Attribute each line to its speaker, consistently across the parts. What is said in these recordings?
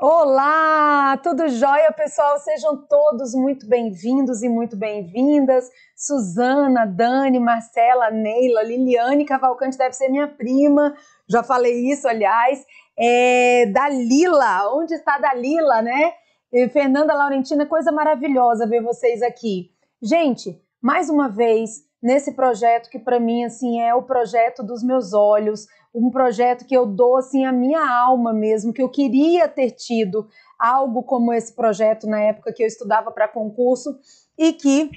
Speaker 1: Olá, tudo jóia, pessoal? Sejam todos muito bem-vindos e muito bem-vindas. Suzana, Dani, Marcela, Neila, Liliane Cavalcante deve ser minha prima, já falei isso, aliás. É, Dalila, onde está Dalila, né? Fernanda Laurentina, coisa maravilhosa ver vocês aqui. Gente, mais uma vez, nesse projeto que para mim assim é o projeto dos meus olhos, um projeto que eu dou assim a minha alma mesmo, que eu queria ter tido algo como esse projeto na época que eu estudava para concurso e que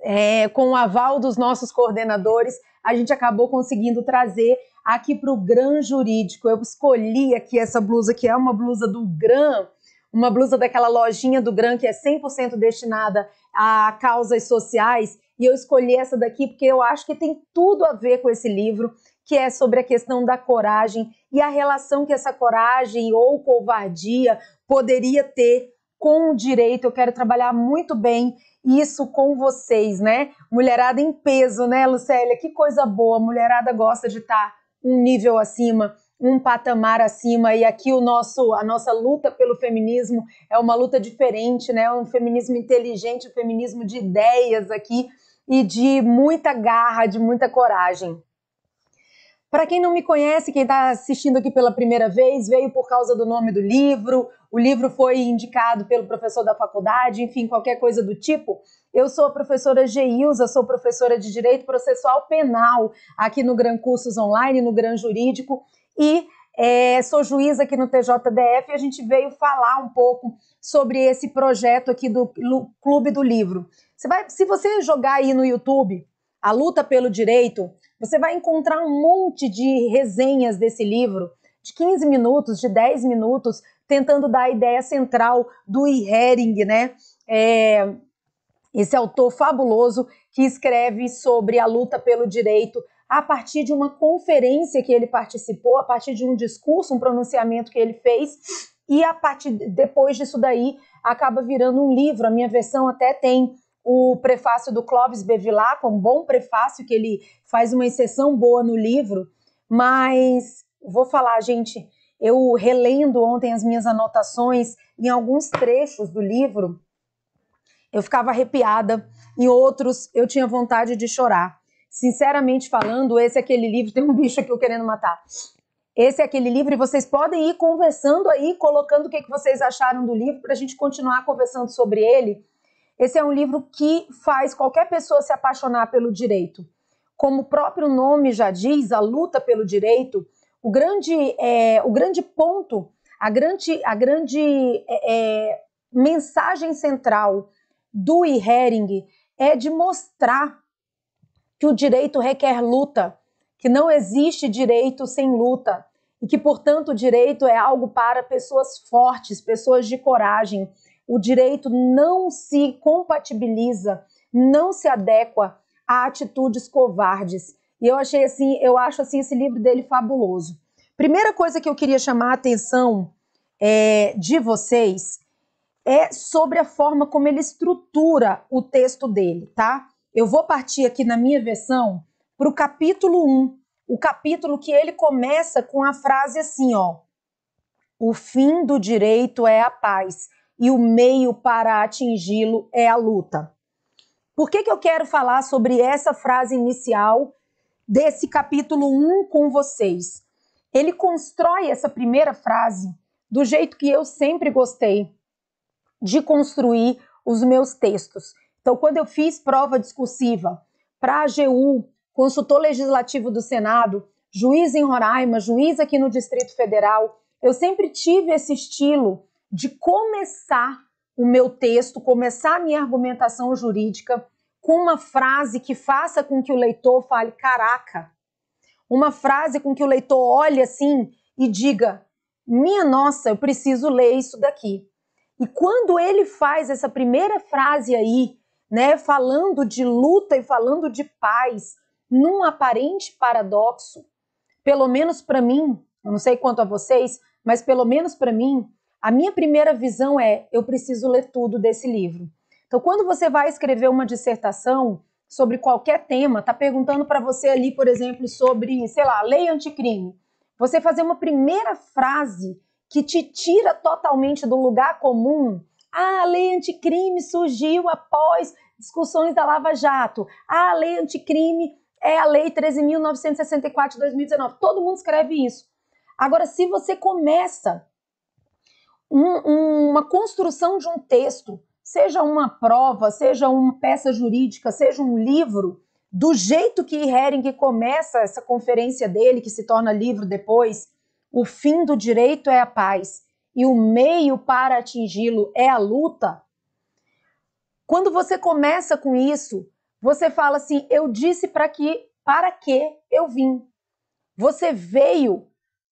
Speaker 1: é, com o aval dos nossos coordenadores a gente acabou conseguindo trazer aqui para o Gran Jurídico. Eu escolhi aqui essa blusa que é uma blusa do Gran uma blusa daquela lojinha do Gran que é 100% destinada a causas sociais e eu escolhi essa daqui porque eu acho que tem tudo a ver com esse livro, que é sobre a questão da coragem e a relação que essa coragem ou covardia poderia ter com o direito. Eu quero trabalhar muito bem isso com vocês, né? Mulherada em peso, né, Lucélia? Que coisa boa, mulherada gosta de estar tá um nível acima um patamar acima e aqui o nosso a nossa luta pelo feminismo é uma luta diferente, né? Um feminismo inteligente, um feminismo de ideias aqui e de muita garra, de muita coragem. Para quem não me conhece, quem está assistindo aqui pela primeira vez, veio por causa do nome do livro. O livro foi indicado pelo professor da faculdade, enfim, qualquer coisa do tipo. Eu sou a professora Geilza, sou professora de Direito Processual Penal aqui no Gran Cursos Online, no Gran Jurídico, e é, sou juíza aqui no TJDF e a gente veio falar um pouco sobre esse projeto aqui do Clube do Livro. Você vai, se você jogar aí no YouTube a luta pelo direito, você vai encontrar um monte de resenhas desse livro, de 15 minutos, de 10 minutos, tentando dar a ideia central do e. Hering, né? É, esse autor fabuloso que escreve sobre a luta pelo direito a partir de uma conferência que ele participou, a partir de um discurso, um pronunciamento que ele fez, e a partir depois disso daí acaba virando um livro. A minha versão até tem o prefácio do Clóvis com é um bom prefácio que ele faz uma exceção boa no livro, mas vou falar, gente, eu relendo ontem as minhas anotações em alguns trechos do livro, eu ficava arrepiada, em outros eu tinha vontade de chorar. Sinceramente falando, esse é aquele livro. Tem um bicho aqui eu querendo matar. Esse é aquele livro e vocês podem ir conversando aí, colocando o que, é que vocês acharam do livro para a gente continuar conversando sobre ele. Esse é um livro que faz qualquer pessoa se apaixonar pelo direito. Como o próprio nome já diz, a luta pelo direito, o grande, é, o grande ponto, a grande, a grande é, é mensagem central do e-hering é de mostrar que o direito requer luta, que não existe direito sem luta e que, portanto, o direito é algo para pessoas fortes, pessoas de coragem. O direito não se compatibiliza, não se adequa a atitudes covardes. E eu achei assim, eu acho assim esse livro dele fabuloso. Primeira coisa que eu queria chamar a atenção é, de vocês é sobre a forma como ele estrutura o texto dele, tá? eu vou partir aqui na minha versão para o capítulo 1, o capítulo que ele começa com a frase assim, ó: O fim do direito é a paz e o meio para atingi-lo é a luta. Por que que eu quero falar sobre essa frase inicial desse capítulo 1 com vocês? Ele constrói essa primeira frase do jeito que eu sempre gostei de construir os meus textos então, quando eu fiz prova discursiva para a AGU, consultor legislativo do Senado, juiz em Roraima, juiz aqui no Distrito Federal, eu sempre tive esse estilo de começar o meu texto, começar a minha argumentação jurídica com uma frase que faça com que o leitor fale: caraca. Uma frase com que o leitor olhe assim e diga: minha nossa, eu preciso ler isso daqui. E quando ele faz essa primeira frase aí, né, falando de luta e falando de paz, num aparente paradoxo. Pelo menos para mim, eu não sei quanto a vocês, mas pelo menos para mim, a minha primeira visão é: eu preciso ler tudo desse livro. Então, quando você vai escrever uma dissertação sobre qualquer tema, tá perguntando para você ali, por exemplo, sobre, sei lá, lei anticrime. Você fazer uma primeira frase que te tira totalmente do lugar comum ah, a lei anticrime surgiu após discussões da Lava Jato. a lei anticrime é a lei 13.964 de 2019. Todo mundo escreve isso. Agora, se você começa um, um, uma construção de um texto, seja uma prova, seja uma peça jurídica, seja um livro, do jeito que Hering começa essa conferência dele, que se torna livro depois, o fim do direito é a paz e o meio para atingi-lo é a luta, quando você começa com isso, você fala assim: eu disse para que, para que eu vim. Você veio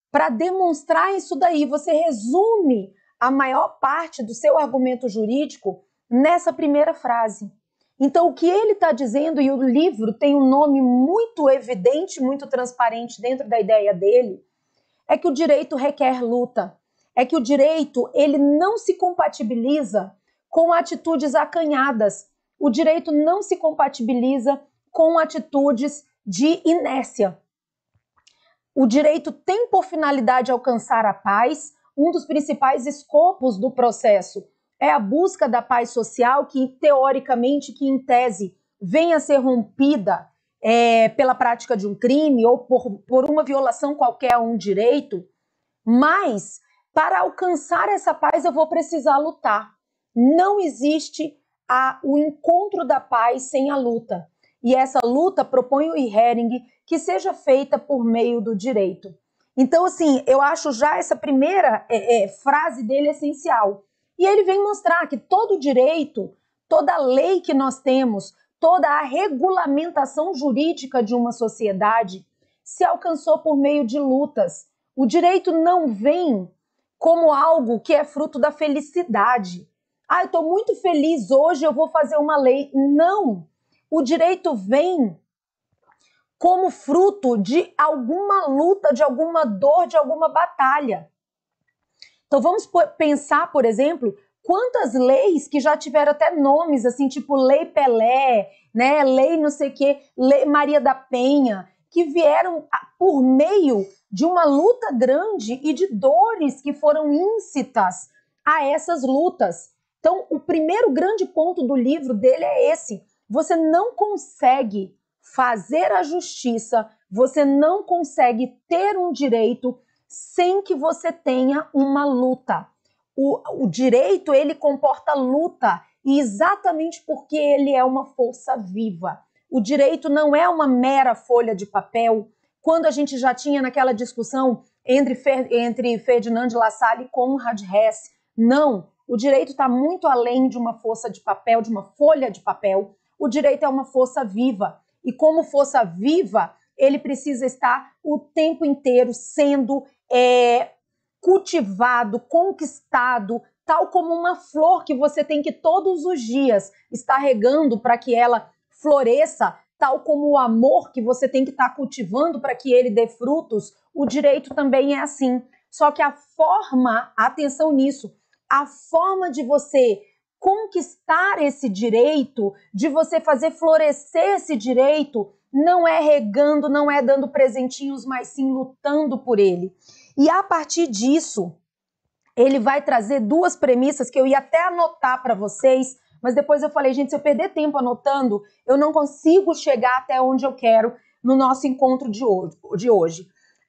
Speaker 1: para demonstrar isso daí. Você resume a maior parte do seu argumento jurídico nessa primeira frase. Então, o que ele está dizendo, e o livro tem um nome muito evidente, muito transparente dentro da ideia dele, é que o direito requer luta é que o direito ele não se compatibiliza com atitudes acanhadas. O direito não se compatibiliza com atitudes de inércia. O direito tem por finalidade alcançar a paz, um dos principais escopos do processo é a busca da paz social que teoricamente, que em tese, venha a ser rompida é, pela prática de um crime ou por, por uma violação qualquer a um direito, mas para alcançar essa paz, eu vou precisar lutar. Não existe a, o encontro da paz sem a luta. E essa luta, propõe o Hering, que seja feita por meio do direito. Então, assim, eu acho já essa primeira é, é, frase dele essencial. E ele vem mostrar que todo direito, toda lei que nós temos, toda a regulamentação jurídica de uma sociedade se alcançou por meio de lutas. O direito não vem como algo que é fruto da felicidade. Ah, eu estou muito feliz hoje, eu vou fazer uma lei. Não! O direito vem como fruto de alguma luta, de alguma dor, de alguma batalha. Então vamos pensar, por exemplo, quantas leis que já tiveram até nomes assim, tipo Lei Pelé, né? Lei não sei o quê, Lei Maria da Penha que vieram por meio de uma luta grande e de dores que foram incitas a essas lutas. Então, o primeiro grande ponto do livro dele é esse: você não consegue fazer a justiça, você não consegue ter um direito sem que você tenha uma luta. O, o direito ele comporta luta e exatamente porque ele é uma força viva. O direito não é uma mera folha de papel. Quando a gente já tinha naquela discussão entre, Fer, entre Ferdinand de La Salle e Conrad Hess, não, o direito está muito além de uma força de papel, de uma folha de papel. O direito é uma força viva. E como força viva, ele precisa estar o tempo inteiro sendo é, cultivado, conquistado, tal como uma flor que você tem que todos os dias estar regando para que ela floresça, tal como o amor que você tem que estar tá cultivando para que ele dê frutos, o direito também é assim. Só que a forma, atenção nisso, a forma de você conquistar esse direito, de você fazer florescer esse direito, não é regando, não é dando presentinhos, mas sim lutando por ele. E a partir disso, ele vai trazer duas premissas que eu ia até anotar para vocês, mas depois eu falei, gente, se eu perder tempo anotando, eu não consigo chegar até onde eu quero no nosso encontro de hoje.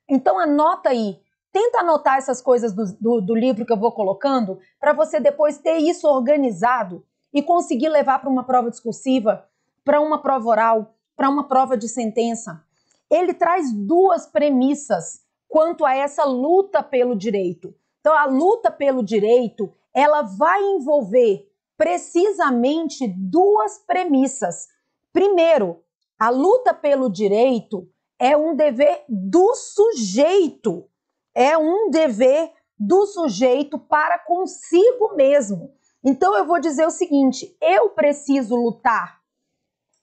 Speaker 1: Então anota aí, tenta anotar essas coisas do, do, do livro que eu vou colocando, para você depois ter isso organizado e conseguir levar para uma prova discursiva, para uma prova oral, para uma prova de sentença. Ele traz duas premissas quanto a essa luta pelo direito. Então, a luta pelo direito, ela vai envolver precisamente duas premissas. Primeiro, a luta pelo direito é um dever do sujeito, é um dever do sujeito para consigo mesmo. Então eu vou dizer o seguinte: eu preciso lutar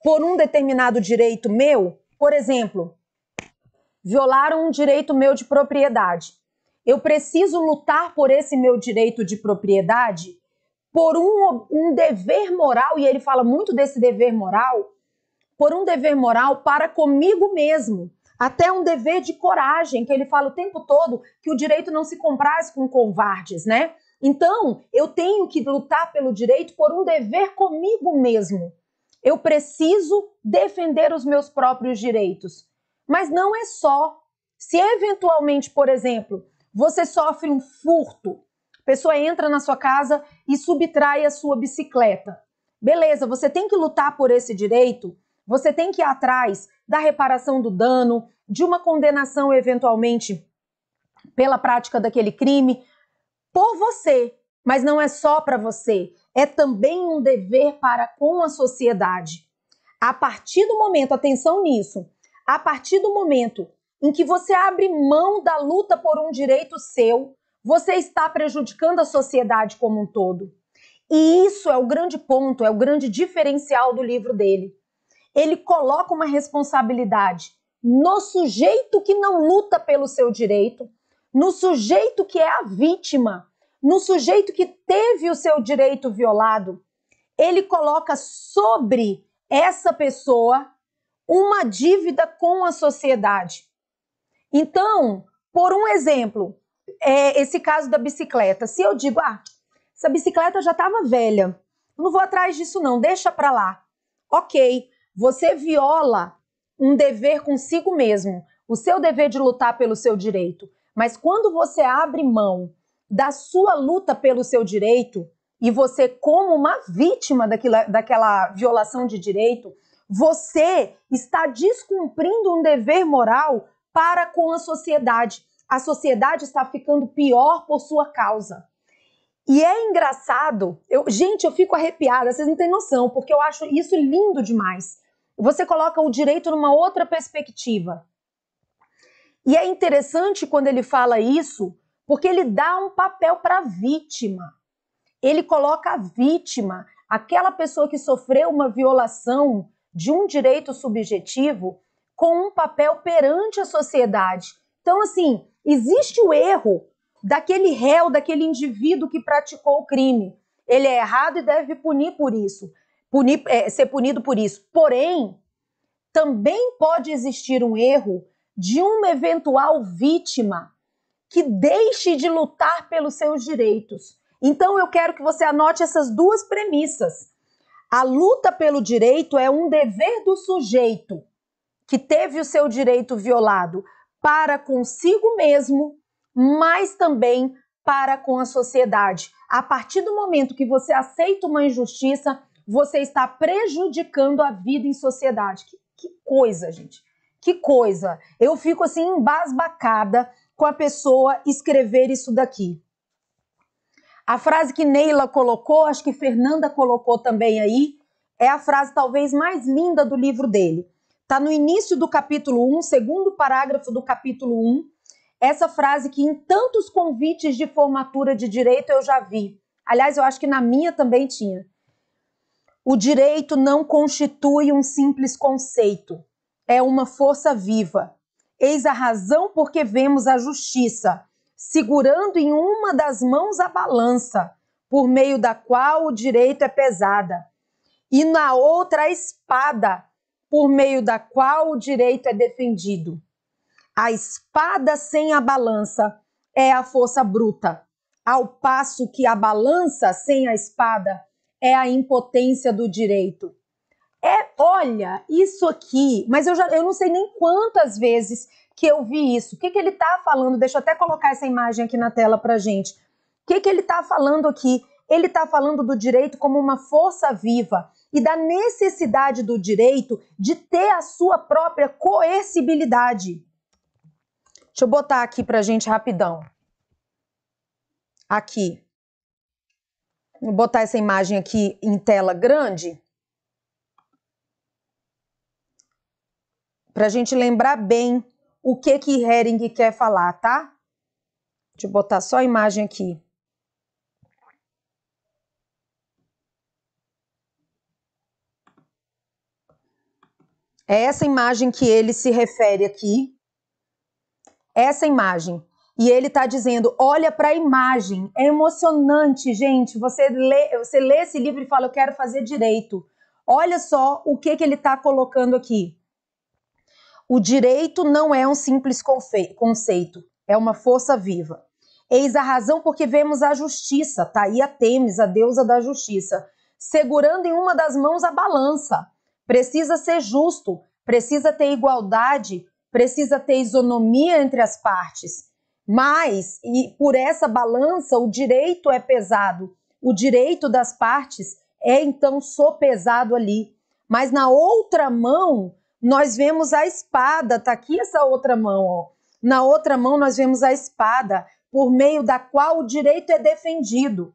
Speaker 1: por um determinado direito meu, por exemplo, violaram um direito meu de propriedade. Eu preciso lutar por esse meu direito de propriedade por um, um dever moral, e ele fala muito desse dever moral, por um dever moral para comigo mesmo. Até um dever de coragem, que ele fala o tempo todo que o direito não se compraz com covardes, né? Então, eu tenho que lutar pelo direito por um dever comigo mesmo. Eu preciso defender os meus próprios direitos. Mas não é só. Se eventualmente, por exemplo, você sofre um furto pessoa entra na sua casa e subtrai a sua bicicleta. Beleza, você tem que lutar por esse direito, você tem que ir atrás da reparação do dano, de uma condenação eventualmente pela prática daquele crime, por você, mas não é só para você, é também um dever para com a sociedade. A partir do momento, atenção nisso, a partir do momento em que você abre mão da luta por um direito seu, você está prejudicando a sociedade como um todo. E isso é o grande ponto, é o grande diferencial do livro dele. Ele coloca uma responsabilidade no sujeito que não luta pelo seu direito, no sujeito que é a vítima, no sujeito que teve o seu direito violado. Ele coloca sobre essa pessoa uma dívida com a sociedade. Então, por um exemplo, é, esse caso da bicicleta. Se eu digo, ah, essa bicicleta já estava velha, não vou atrás disso não, deixa para lá. Ok, você viola um dever consigo mesmo, o seu dever de lutar pelo seu direito. Mas quando você abre mão da sua luta pelo seu direito e você como uma vítima daquela, daquela violação de direito, você está descumprindo um dever moral para com a sociedade a sociedade está ficando pior por sua causa. E é engraçado, eu, gente, eu fico arrepiada, vocês não têm noção, porque eu acho isso lindo demais. Você coloca o direito numa outra perspectiva. E é interessante quando ele fala isso, porque ele dá um papel para a vítima. Ele coloca a vítima, aquela pessoa que sofreu uma violação de um direito subjetivo, com um papel perante a sociedade então, assim, existe o erro daquele réu, daquele indivíduo que praticou o crime. Ele é errado e deve punir por isso, punir, é, ser punido por isso. Porém, também pode existir um erro de uma eventual vítima que deixe de lutar pelos seus direitos. Então, eu quero que você anote essas duas premissas. A luta pelo direito é um dever do sujeito que teve o seu direito violado, para consigo mesmo, mas também para com a sociedade. A partir do momento que você aceita uma injustiça, você está prejudicando a vida em sociedade. Que, que coisa, gente. Que coisa. Eu fico assim embasbacada com a pessoa escrever isso daqui. A frase que Neila colocou, acho que Fernanda colocou também aí, é a frase talvez mais linda do livro dele. Está no início do capítulo 1, segundo parágrafo do capítulo 1, essa frase que em tantos convites de formatura de direito eu já vi. Aliás, eu acho que na minha também tinha. O direito não constitui um simples conceito, é uma força viva. Eis a razão por que vemos a justiça segurando em uma das mãos a balança, por meio da qual o direito é pesada, e na outra a espada por meio da qual o direito é defendido. A espada sem a balança é a força bruta, ao passo que a balança sem a espada é a impotência do direito. É, olha, isso aqui, mas eu já eu não sei nem quantas vezes que eu vi isso. O que, que ele está falando? Deixa eu até colocar essa imagem aqui na tela para gente. O que, que ele está falando aqui? Ele está falando do direito como uma força viva e da necessidade do direito de ter a sua própria coercibilidade. Deixa eu botar aqui para gente rapidão. Aqui. Vou botar essa imagem aqui em tela grande. Para a gente lembrar bem o que que Hering quer falar, tá? Deixa eu botar só a imagem aqui. É essa imagem que ele se refere aqui. É essa imagem. E ele está dizendo: olha para a imagem. É emocionante, gente. Você lê, você lê esse livro e fala: eu quero fazer direito. Olha só o que, que ele está colocando aqui. O direito não é um simples conceito, é uma força viva. Eis a razão porque vemos a justiça, tá aí a Temis, a deusa da justiça, segurando em uma das mãos a balança precisa ser justo, precisa ter igualdade, precisa ter isonomia entre as partes. Mas, e por essa balança, o direito é pesado, o direito das partes é então sopesado ali. Mas na outra mão, nós vemos a espada, tá aqui essa outra mão, ó. Na outra mão, nós vemos a espada, por meio da qual o direito é defendido.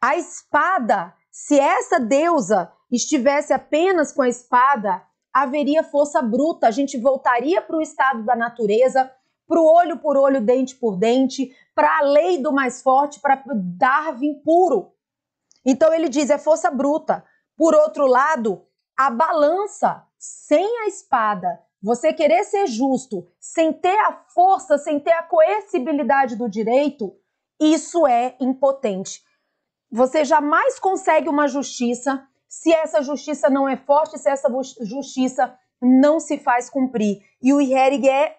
Speaker 1: A espada, se essa deusa estivesse apenas com a espada, haveria força bruta, a gente voltaria para o estado da natureza, para o olho por olho, dente por dente, para a lei do mais forte, para Darwin puro. Então ele diz: é força bruta. Por outro lado, a balança sem a espada, você querer ser justo, sem ter a força, sem ter a coercibilidade do direito, isso é impotente. Você jamais consegue uma justiça se essa justiça não é forte, se essa justiça não se faz cumprir. E o Herrig é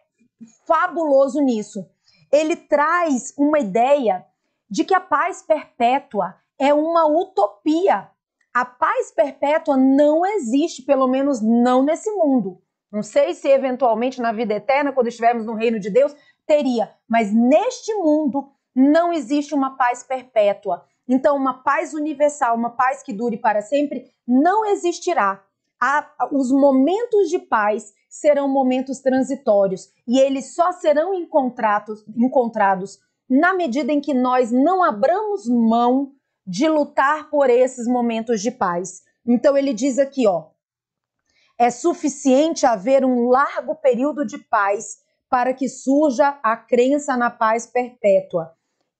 Speaker 1: fabuloso nisso. Ele traz uma ideia de que a paz perpétua é uma utopia. A paz perpétua não existe, pelo menos não nesse mundo. Não sei se eventualmente na vida eterna, quando estivermos no reino de Deus, teria, mas neste mundo não existe uma paz perpétua. Então, uma paz universal, uma paz que dure para sempre, não existirá. Há, os momentos de paz serão momentos transitórios e eles só serão encontrados, encontrados na medida em que nós não abramos mão de lutar por esses momentos de paz. Então ele diz aqui, ó, é suficiente haver um largo período de paz para que surja a crença na paz perpétua.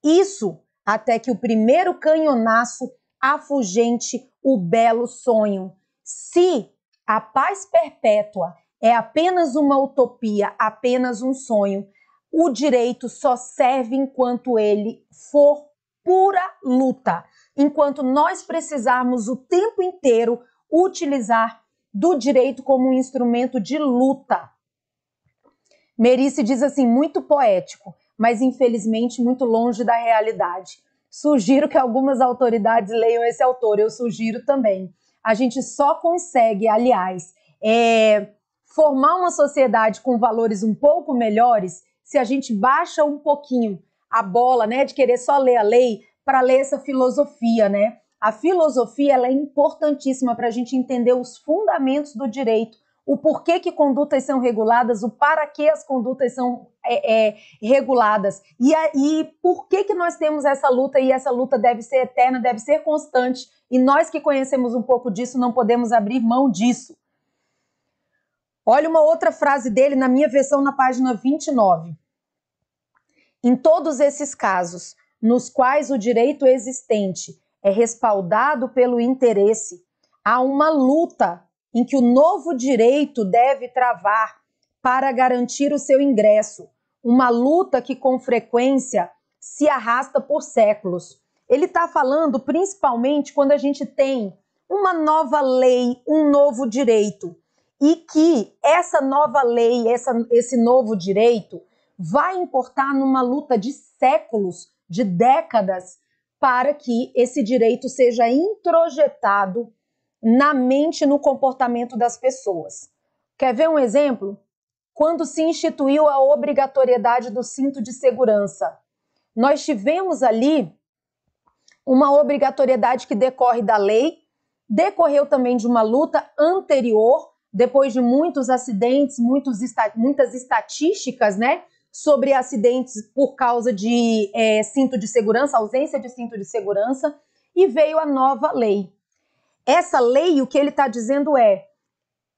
Speaker 1: Isso até que o primeiro canhonaço afugente o belo sonho. Se a paz perpétua é apenas uma utopia, apenas um sonho, o direito só serve enquanto ele for pura luta, enquanto nós precisarmos o tempo inteiro utilizar do direito como um instrumento de luta. Merice diz assim, muito poético: mas infelizmente muito longe da realidade. Sugiro que algumas autoridades leiam esse autor, eu sugiro também. A gente só consegue, aliás, é, formar uma sociedade com valores um pouco melhores se a gente baixa um pouquinho a bola, né, de querer só ler a lei para ler essa filosofia, né? A filosofia ela é importantíssima para a gente entender os fundamentos do direito, o porquê que condutas são reguladas, o para que as condutas são é, é, reguladas e, a, e por que que nós temos essa luta e essa luta deve ser eterna, deve ser constante e nós que conhecemos um pouco disso não podemos abrir mão disso. Olha uma outra frase dele na minha versão na página 29. Em todos esses casos, nos quais o direito existente é respaldado pelo interesse, há uma luta em que o novo direito deve travar para garantir o seu ingresso, uma luta que com frequência se arrasta por séculos. Ele está falando principalmente quando a gente tem uma nova lei, um novo direito, e que essa nova lei, essa, esse novo direito, vai importar numa luta de séculos, de décadas, para que esse direito seja introjetado na mente e no comportamento das pessoas. Quer ver um exemplo? Quando se instituiu a obrigatoriedade do cinto de segurança, nós tivemos ali uma obrigatoriedade que decorre da lei, decorreu também de uma luta anterior, depois de muitos acidentes, muitos muitas estatísticas, né? Sobre acidentes por causa de é, cinto de segurança, ausência de cinto de segurança, e veio a nova lei. Essa lei, o que ele está dizendo é: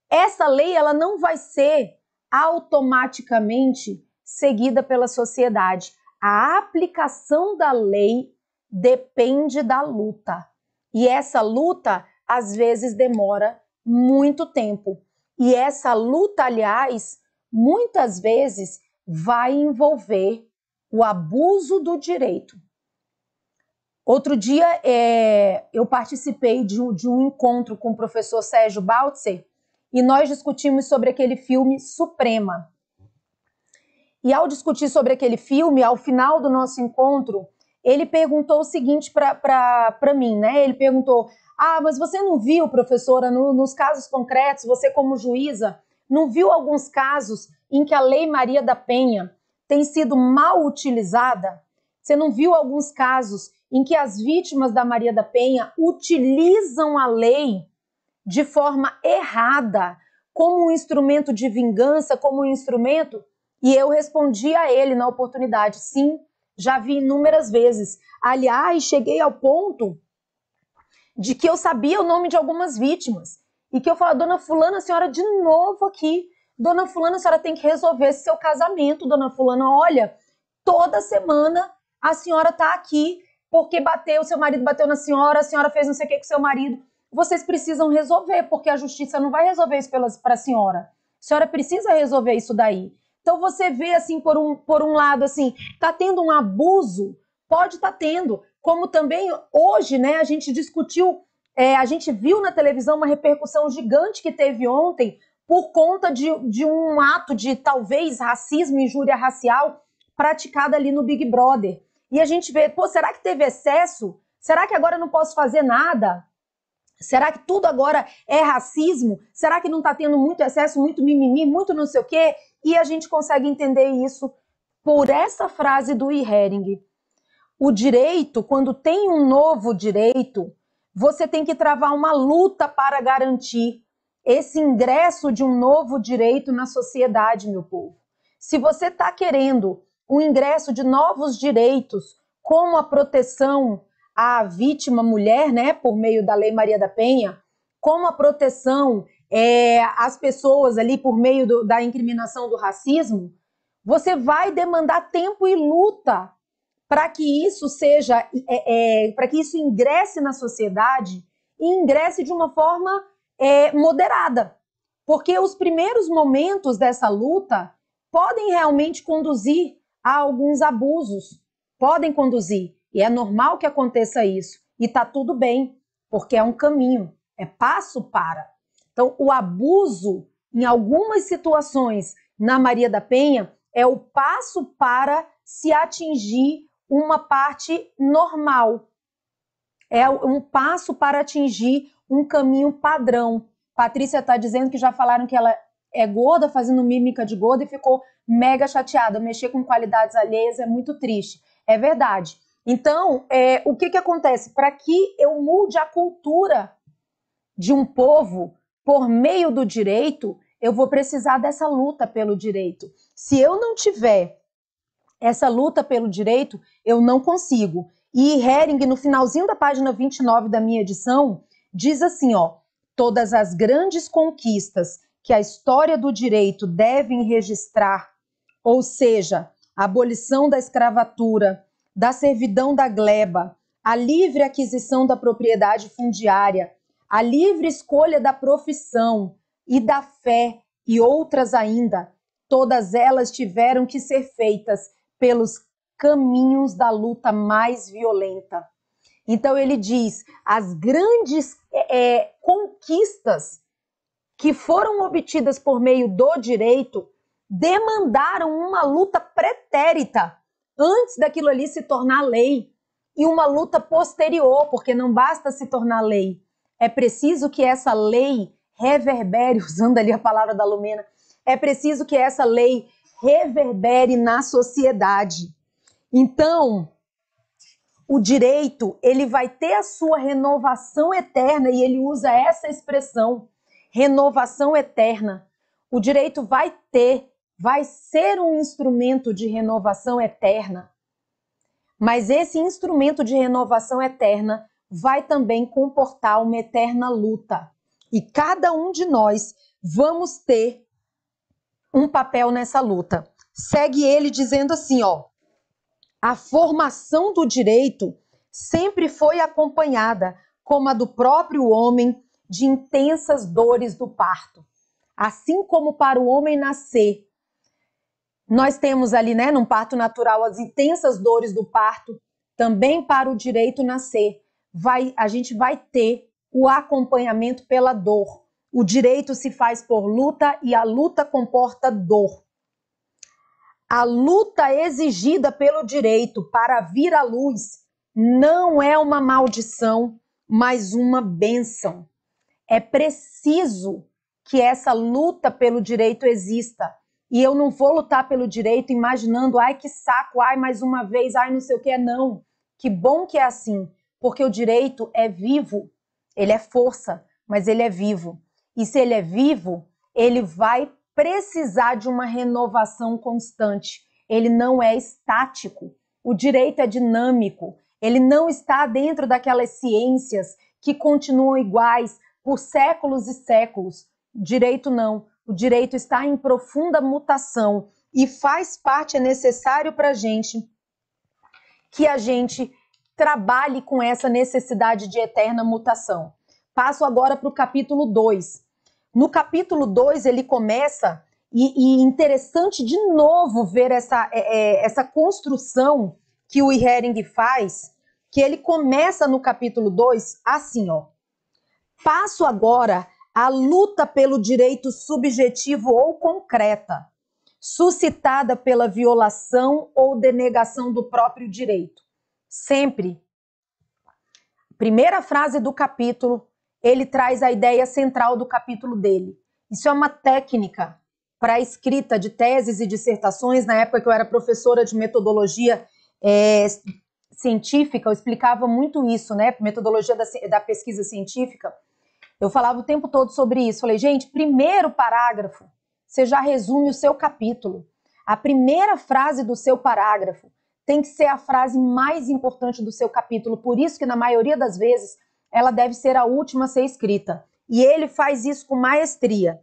Speaker 1: essa lei ela não vai ser automaticamente seguida pela sociedade. A aplicação da lei depende da luta. E essa luta às vezes demora muito tempo. E essa luta, aliás, muitas vezes vai envolver o abuso do direito. Outro dia é, eu participei de um, de um, encontro com o professor Sérgio Baltzer e nós discutimos sobre aquele filme Suprema. E ao discutir sobre aquele filme, ao final do nosso encontro, ele perguntou o seguinte para mim, né? Ele perguntou: Ah, mas você não viu, professora, no, nos casos concretos, você como juíza, não viu alguns casos em que a Lei Maria da Penha tem sido mal utilizada? Você não viu alguns casos em que as vítimas da Maria da Penha utilizam a lei de forma errada, como um instrumento de vingança, como um instrumento? E eu respondi a ele na oportunidade: sim, já vi inúmeras vezes. Aliás, cheguei ao ponto de que eu sabia o nome de algumas vítimas e que eu falo, dona Fulana, a senhora de novo aqui. Dona Fulana, a senhora tem que resolver esse seu casamento, dona Fulana. Olha, toda semana a senhora está aqui porque bateu, seu marido bateu na senhora, a senhora fez não sei o que com seu marido. Vocês precisam resolver, porque a justiça não vai resolver isso para a senhora. A senhora precisa resolver isso daí. Então você vê assim por um, por um lado assim, tá tendo um abuso, pode estar tá tendo, como também hoje, né, a gente discutiu, é, a gente viu na televisão uma repercussão gigante que teve ontem por conta de, de um ato de talvez racismo, injúria racial praticada ali no Big Brother e a gente vê, pô, será que teve excesso? Será que agora eu não posso fazer nada? Será que tudo agora é racismo? Será que não está tendo muito excesso, muito mimimi, muito não sei o quê? E a gente consegue entender isso por essa frase do Hering. O direito, quando tem um novo direito, você tem que travar uma luta para garantir esse ingresso de um novo direito na sociedade, meu povo. Se você está querendo o ingresso de novos direitos, como a proteção à vítima mulher, né, por meio da Lei Maria da Penha, como a proteção é, às pessoas ali por meio do, da incriminação do racismo, você vai demandar tempo e luta para que isso seja, é, é, para que isso ingresse na sociedade e ingresse de uma forma é, moderada, porque os primeiros momentos dessa luta podem realmente conduzir a alguns abusos. Podem conduzir, e é normal que aconteça isso, e tá tudo bem, porque é um caminho, é passo para. Então, o abuso, em algumas situações, na Maria da Penha, é o passo para se atingir uma parte normal. É um passo para atingir um caminho padrão. Patrícia está dizendo que já falaram que ela é gorda, fazendo mímica de gorda e ficou mega chateada. Mexer com qualidades alheias é muito triste. É verdade. Então, é, o que, que acontece? Para que eu mude a cultura de um povo por meio do direito, eu vou precisar dessa luta pelo direito. Se eu não tiver essa luta pelo direito, eu não consigo. E Hering, no finalzinho da página 29 da minha edição, diz assim: ó, todas as grandes conquistas que a história do direito deve registrar ou seja, a abolição da escravatura, da servidão da gleba, a livre aquisição da propriedade fundiária, a livre escolha da profissão e da fé e outras ainda, todas elas tiveram que ser feitas pelos caminhos da luta mais violenta. Então ele diz: as grandes é, é conquistas que foram obtidas por meio do direito demandaram uma luta pretérita antes daquilo ali se tornar lei e uma luta posterior, porque não basta se tornar lei, é preciso que essa lei reverbere, usando ali a palavra da Lumena, é preciso que essa lei reverbere na sociedade. Então, o direito, ele vai ter a sua renovação eterna e ele usa essa expressão, renovação eterna. O direito vai ter vai ser um instrumento de renovação eterna, mas esse instrumento de renovação eterna vai também comportar uma eterna luta. E cada um de nós vamos ter um papel nessa luta. Segue ele dizendo assim, ó: A formação do direito sempre foi acompanhada, como a do próprio homem, de intensas dores do parto. Assim como para o homem nascer nós temos ali, né, num parto natural, as intensas dores do parto, também para o direito nascer. Vai, a gente vai ter o acompanhamento pela dor. O direito se faz por luta e a luta comporta dor. A luta exigida pelo direito para vir à luz não é uma maldição, mas uma benção. É preciso que essa luta pelo direito exista e eu não vou lutar pelo direito imaginando, ai que saco, ai mais uma vez, ai não sei o que, é não. Que bom que é assim, porque o direito é vivo, ele é força, mas ele é vivo. E se ele é vivo, ele vai precisar de uma renovação constante. Ele não é estático. O direito é dinâmico. Ele não está dentro daquelas ciências que continuam iguais por séculos e séculos. Direito não. O direito está em profunda mutação e faz parte, é necessário para a gente que a gente trabalhe com essa necessidade de eterna mutação. Passo agora para o capítulo 2. No capítulo 2, ele começa, e, e, interessante de novo ver essa, é, é, essa construção que o Hering faz, que ele começa no capítulo 2 assim, ó. Passo agora a luta pelo direito subjetivo ou concreta, suscitada pela violação ou denegação do próprio direito. Sempre. Primeira frase do capítulo, ele traz a ideia central do capítulo dele. Isso é uma técnica para a escrita de teses e dissertações. Na época que eu era professora de metodologia é, científica, eu explicava muito isso, né? Metodologia da, da pesquisa científica eu falava o tempo todo sobre isso. Falei, gente, primeiro parágrafo, você já resume o seu capítulo. A primeira frase do seu parágrafo tem que ser a frase mais importante do seu capítulo. Por isso que na maioria das vezes ela deve ser a última a ser escrita. E ele faz isso com maestria.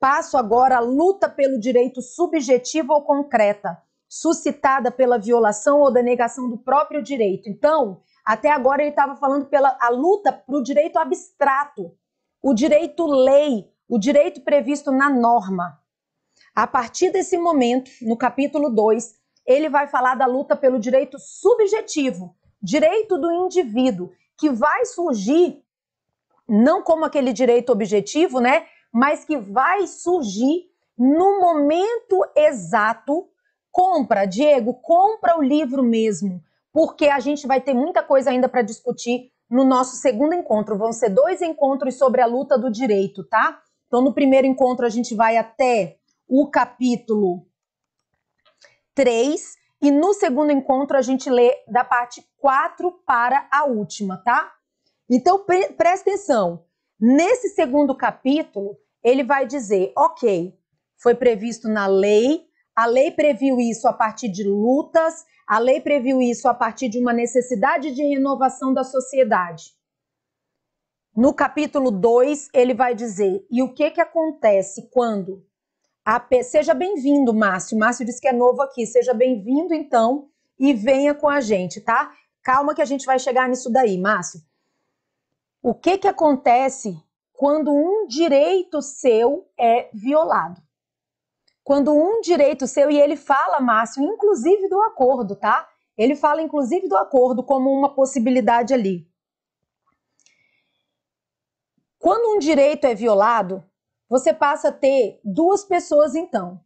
Speaker 1: Passo agora à luta pelo direito subjetivo ou concreta, suscitada pela violação ou denegação do próprio direito. Então, até agora ele estava falando pela a luta para o direito abstrato, o direito lei, o direito previsto na norma. A partir desse momento, no capítulo 2, ele vai falar da luta pelo direito subjetivo, direito do indivíduo, que vai surgir não como aquele direito objetivo, né, mas que vai surgir no momento exato. Compra, Diego, compra o livro mesmo porque a gente vai ter muita coisa ainda para discutir no nosso segundo encontro. Vão ser dois encontros sobre a luta do direito, tá? Então, no primeiro encontro, a gente vai até o capítulo 3. E no segundo encontro, a gente lê da parte 4 para a última, tá? Então, pre presta atenção. Nesse segundo capítulo, ele vai dizer: ok, foi previsto na lei, a lei previu isso a partir de lutas a lei previu isso a partir de uma necessidade de renovação da sociedade. No capítulo 2, ele vai dizer: e o que, que acontece quando. A, seja bem-vindo, Márcio. Márcio disse que é novo aqui. Seja bem-vindo, então, e venha com a gente, tá? Calma que a gente vai chegar nisso daí, Márcio. O que, que acontece quando um direito seu é violado? quando um direito seu, e ele fala, Márcio, inclusive do acordo, tá? Ele fala inclusive do acordo como uma possibilidade ali. Quando um direito é violado, você passa a ter duas pessoas então.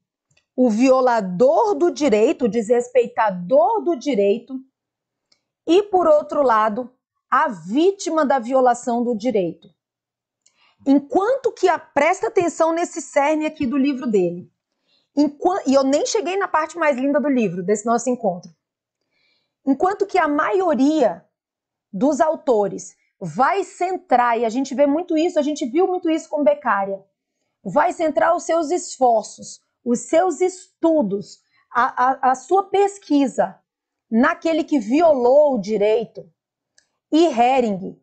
Speaker 1: O violador do direito, o desrespeitador do direito, e por outro lado, a vítima da violação do direito. Enquanto que a presta atenção nesse cerne aqui do livro dele. Enquanto, e eu nem cheguei na parte mais linda do livro, desse nosso encontro. Enquanto que a maioria dos autores vai centrar, e a gente vê muito isso, a gente viu muito isso com Beccaria, vai centrar os seus esforços, os seus estudos, a, a, a sua pesquisa naquele que violou o direito. E Hering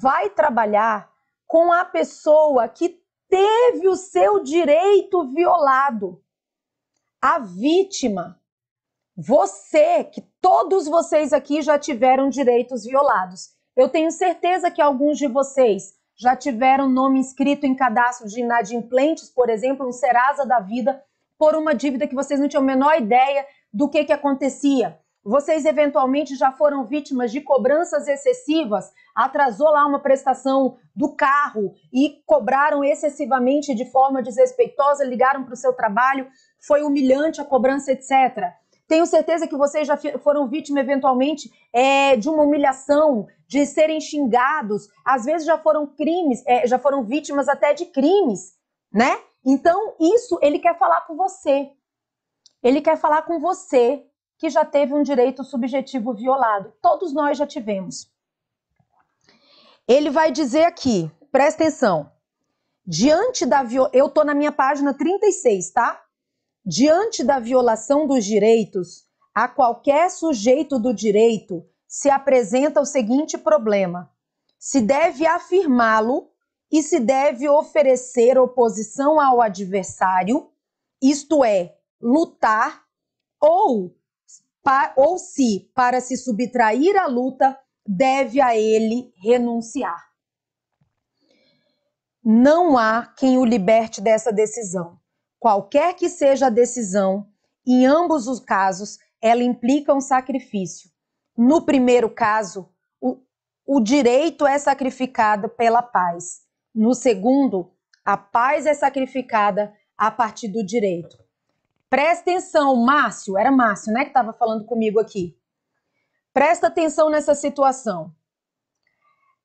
Speaker 1: vai trabalhar com a pessoa que teve o seu direito violado a vítima. Você, que todos vocês aqui já tiveram direitos violados. Eu tenho certeza que alguns de vocês já tiveram nome inscrito em cadastro de inadimplentes, por exemplo, um Serasa da vida, por uma dívida que vocês não tinham a menor ideia do que, que acontecia. Vocês eventualmente já foram vítimas de cobranças excessivas? Atrasou lá uma prestação do carro e cobraram excessivamente de forma desrespeitosa, ligaram para o seu trabalho, foi humilhante a cobrança, etc. Tenho certeza que vocês já foram vítima eventualmente é, de uma humilhação, de serem xingados, às vezes já foram crimes, é, já foram vítimas até de crimes, né? Então isso ele quer falar com você. Ele quer falar com você que já teve um direito subjetivo violado. Todos nós já tivemos. Ele vai dizer aqui, presta atenção. Diante da eu tô na minha página 36, tá? Diante da violação dos direitos, a qualquer sujeito do direito se apresenta o seguinte problema: se deve afirmá-lo e se deve oferecer oposição ao adversário, isto é, lutar ou ou se, para se subtrair à luta, deve a ele renunciar. Não há quem o liberte dessa decisão. Qualquer que seja a decisão, em ambos os casos, ela implica um sacrifício. No primeiro caso, o, o direito é sacrificado pela paz. No segundo, a paz é sacrificada a partir do direito. Presta atenção, Márcio, era Márcio, né, que estava falando comigo aqui. Presta atenção nessa situação.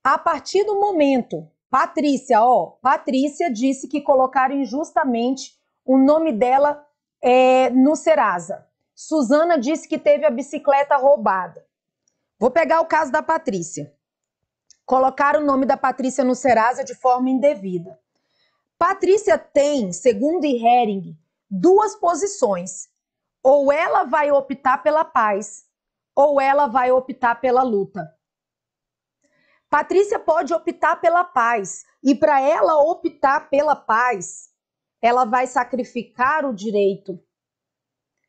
Speaker 1: A partir do momento, Patrícia, ó, Patrícia disse que colocaram injustamente o nome dela é, no Serasa. Suzana disse que teve a bicicleta roubada. Vou pegar o caso da Patrícia. Colocaram o nome da Patrícia no Serasa de forma indevida. Patrícia tem, segundo Hering, duas posições. Ou ela vai optar pela paz, ou ela vai optar pela luta. Patrícia pode optar pela paz, e para ela optar pela paz, ela vai sacrificar o direito.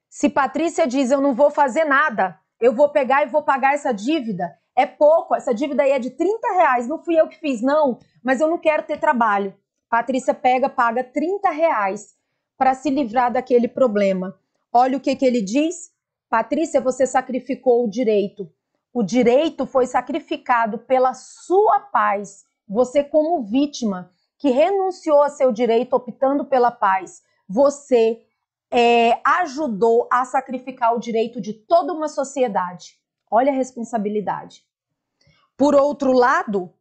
Speaker 1: Se Patrícia diz: Eu não vou fazer nada, eu vou pegar e vou pagar essa dívida, é pouco, essa dívida aí é de 30 reais, não fui eu que fiz, não, mas eu não quero ter trabalho. Patrícia pega, paga 30 reais para se livrar daquele problema. Olha o que, que ele diz. Patrícia, você sacrificou o direito. O direito foi sacrificado pela sua paz. Você, como vítima, que renunciou a seu direito optando pela paz, você é, ajudou a sacrificar o direito de toda uma sociedade. Olha a responsabilidade. Por outro lado,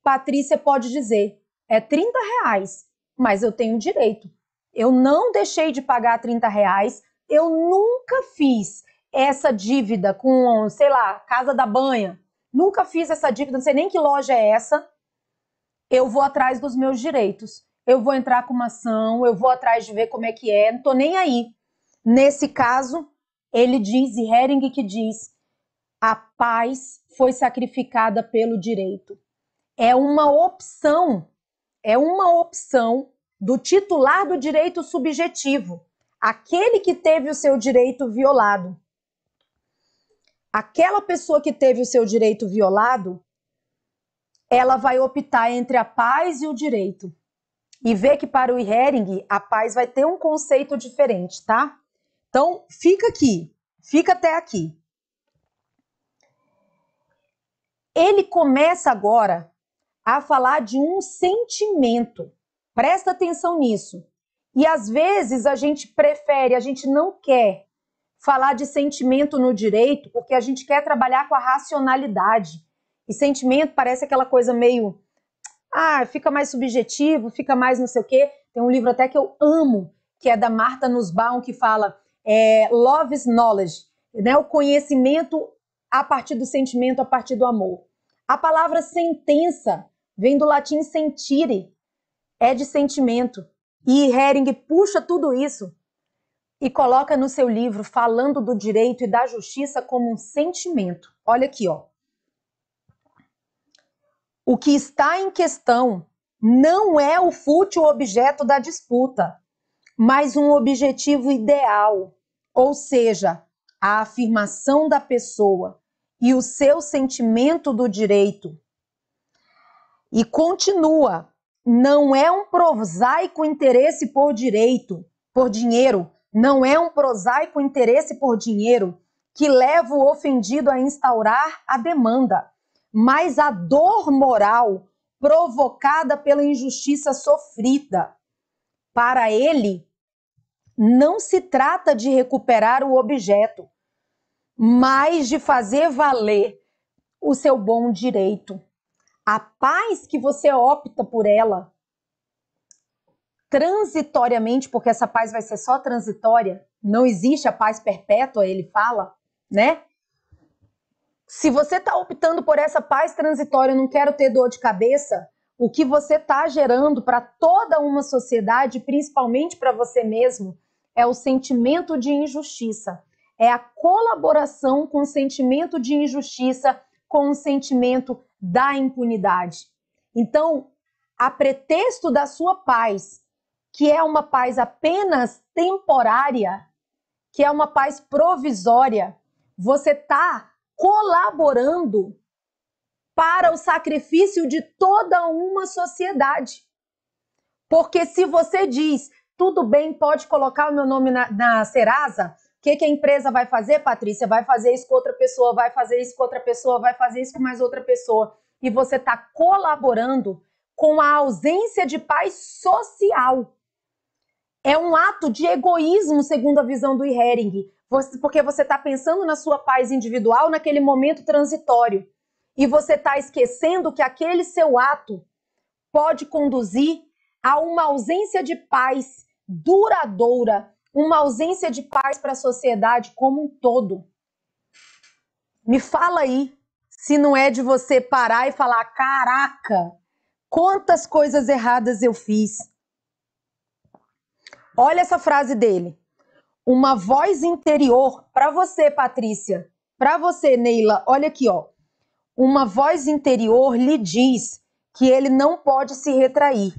Speaker 1: Patrícia pode dizer: é 30 reais, mas eu tenho direito. Eu não deixei de pagar 30 reais, eu nunca fiz essa dívida com, sei lá, casa da banha. Nunca fiz essa dívida, não sei nem que loja é essa. Eu vou atrás dos meus direitos. Eu vou entrar com uma ação, eu vou atrás de ver como é que é, não tô nem aí. Nesse caso, ele diz, e Hering que diz, a paz foi sacrificada pelo direito. É uma opção, é uma opção do titular do direito subjetivo, aquele que teve o seu direito violado. Aquela pessoa que teve o seu direito violado, ela vai optar entre a paz e o direito. E vê que para o Hering, a paz vai ter um conceito diferente, tá? Então, fica aqui, fica até aqui. Ele começa agora a falar de um sentimento Presta atenção nisso. E às vezes a gente prefere, a gente não quer falar de sentimento no direito, porque a gente quer trabalhar com a racionalidade. E sentimento parece aquela coisa meio. Ah, fica mais subjetivo, fica mais não sei o quê. Tem um livro até que eu amo, que é da Marta Nussbaum, que fala é, Love is Knowledge né? o conhecimento a partir do sentimento, a partir do amor. A palavra sentença vem do latim sentire, é de sentimento. E Hering puxa tudo isso e coloca no seu livro falando do direito e da justiça como um sentimento. Olha aqui, ó. O que está em questão não é o fútil objeto da disputa, mas um objetivo ideal, ou seja, a afirmação da pessoa e o seu sentimento do direito. E continua: não é um prosaico interesse por direito, por dinheiro, não é um prosaico interesse por dinheiro que leva o ofendido a instaurar a demanda, mas a dor moral provocada pela injustiça sofrida. Para ele, não se trata de recuperar o objeto, mas de fazer valer o seu bom direito. A paz que você opta por ela transitoriamente, porque essa paz vai ser só transitória, não existe a paz perpétua, ele fala, né? Se você está optando por essa paz transitória, não quero ter dor de cabeça, o que você está gerando para toda uma sociedade, principalmente para você mesmo, é o sentimento de injustiça. É a colaboração com o sentimento de injustiça, com o sentimento da impunidade. Então, a pretexto da sua paz, que é uma paz apenas temporária, que é uma paz provisória, você está colaborando para o sacrifício de toda uma sociedade. Porque se você diz, tudo bem, pode colocar o meu nome na, na Serasa, que, que a empresa vai fazer, Patrícia? Vai fazer isso com outra pessoa, vai fazer isso com outra pessoa, vai fazer isso com mais outra pessoa. E você está colaborando com a ausência de paz social. É um ato de egoísmo, segundo a visão do Hering, porque você está pensando na sua paz individual naquele momento transitório. E você está esquecendo que aquele seu ato pode conduzir a uma ausência de paz duradoura uma ausência de paz para a sociedade como um todo. Me fala aí se não é de você parar e falar: caraca, quantas coisas erradas eu fiz. Olha essa frase dele. Uma voz interior para você, Patrícia, para você, Neila. Olha aqui, ó. Uma voz interior lhe diz que ele não pode se retrair,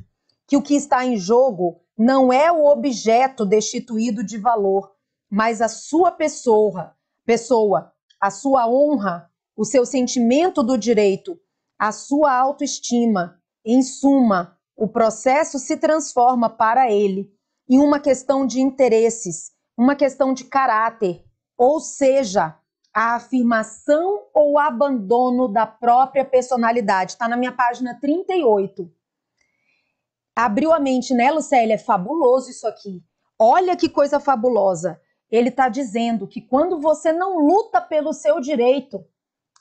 Speaker 1: que o que está em jogo não é o objeto destituído de valor, mas a sua pessoa, pessoa, a sua honra, o seu sentimento do direito, a sua autoestima. Em suma, o processo se transforma para ele em uma questão de interesses, uma questão de caráter, ou seja, a afirmação ou abandono da própria personalidade. Está na minha página 38 abriu a mente, né, Lucélia? É fabuloso isso aqui. Olha que coisa fabulosa. Ele está dizendo que quando você não luta pelo seu direito,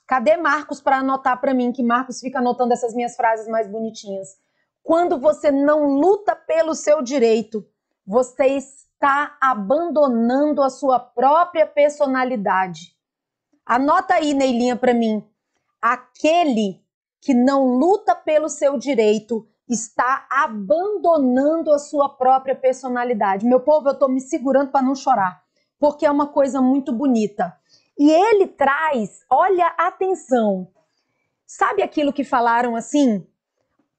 Speaker 1: cadê Marcos para anotar para mim? Que Marcos fica anotando essas minhas frases mais bonitinhas. Quando você não luta pelo seu direito, você está abandonando a sua própria personalidade. Anota aí, Neilinha, para mim. Aquele que não luta pelo seu direito está abandonando a sua própria personalidade. Meu povo, eu estou me segurando para não chorar, porque é uma coisa muito bonita. E ele traz, olha, atenção. Sabe aquilo que falaram assim?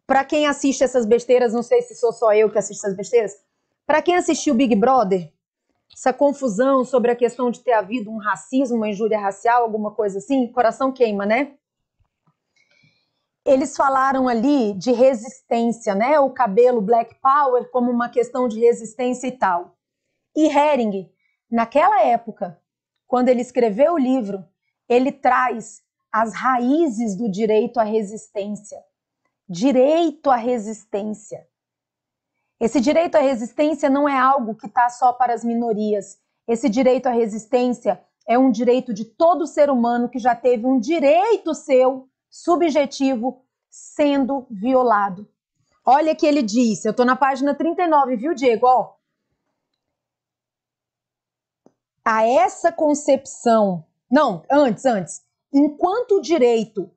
Speaker 1: Para quem assiste essas besteiras, não sei se sou só eu que assisto essas besteiras. Para quem assistiu Big Brother, essa confusão sobre a questão de ter havido um racismo, uma injúria racial, alguma coisa assim, coração queima, né? Eles falaram ali de resistência, né? O cabelo Black Power como uma questão de resistência e tal. E Hering, naquela época, quando ele escreveu o livro, ele traz as raízes do direito à resistência. Direito à resistência. Esse direito à resistência não é algo que está só para as minorias. Esse direito à resistência é um direito de todo ser humano que já teve um direito seu subjetivo sendo violado. Olha que ele disse, eu estou na página 39, viu, Diego? Ó, a essa concepção, não, antes, antes, enquanto o direito